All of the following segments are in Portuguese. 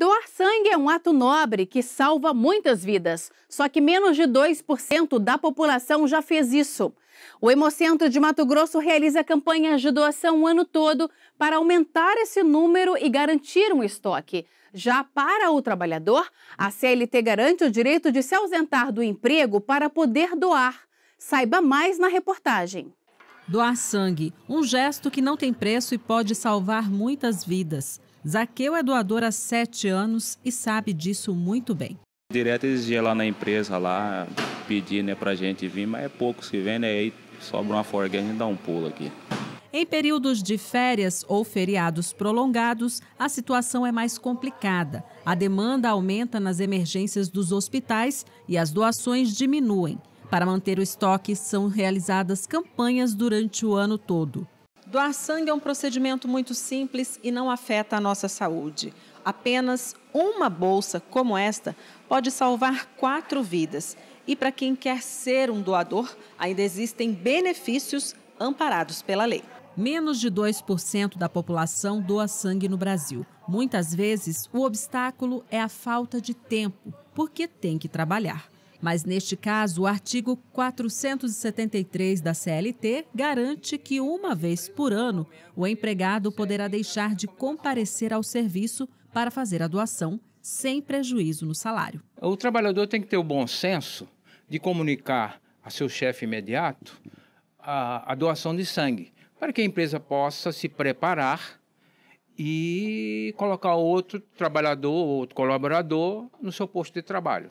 Doar sangue é um ato nobre que salva muitas vidas, só que menos de 2% da população já fez isso. O Hemocentro de Mato Grosso realiza campanhas de doação o ano todo para aumentar esse número e garantir um estoque. Já para o trabalhador, a CLT garante o direito de se ausentar do emprego para poder doar. Saiba mais na reportagem. Doar sangue, um gesto que não tem preço e pode salvar muitas vidas. Zaqueu é doador há sete anos e sabe disso muito bem. Direto exigia lá na empresa, lá, pedir né, para a gente vir, mas é poucos que vêm, né? Aí sobra uma forga e a gente dá um pulo aqui. Em períodos de férias ou feriados prolongados, a situação é mais complicada. A demanda aumenta nas emergências dos hospitais e as doações diminuem. Para manter o estoque, são realizadas campanhas durante o ano todo. Doar sangue é um procedimento muito simples e não afeta a nossa saúde. Apenas uma bolsa como esta pode salvar quatro vidas. E para quem quer ser um doador, ainda existem benefícios amparados pela lei. Menos de 2% da população doa sangue no Brasil. Muitas vezes, o obstáculo é a falta de tempo, porque tem que trabalhar. Mas, neste caso, o artigo 473 da CLT garante que, uma vez por ano, o empregado poderá deixar de comparecer ao serviço para fazer a doação, sem prejuízo no salário. O trabalhador tem que ter o bom senso de comunicar a seu chefe imediato a, a doação de sangue, para que a empresa possa se preparar e colocar outro trabalhador, outro colaborador no seu posto de trabalho.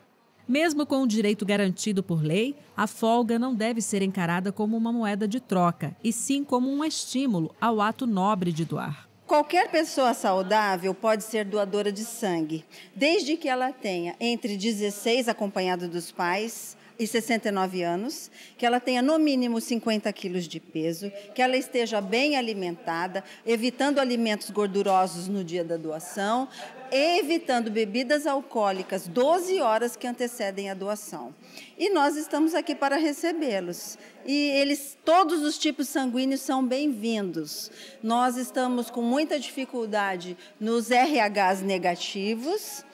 Mesmo com o direito garantido por lei, a folga não deve ser encarada como uma moeda de troca, e sim como um estímulo ao ato nobre de doar. Qualquer pessoa saudável pode ser doadora de sangue, desde que ela tenha entre 16 acompanhada dos pais e 69 anos, que ela tenha no mínimo 50 quilos de peso, que ela esteja bem alimentada, evitando alimentos gordurosos no dia da doação, evitando bebidas alcoólicas 12 horas que antecedem a doação. E nós estamos aqui para recebê-los. E eles, todos os tipos sanguíneos são bem-vindos. Nós estamos com muita dificuldade nos RHs negativos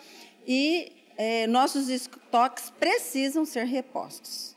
e é, nossos estoques precisam ser repostos.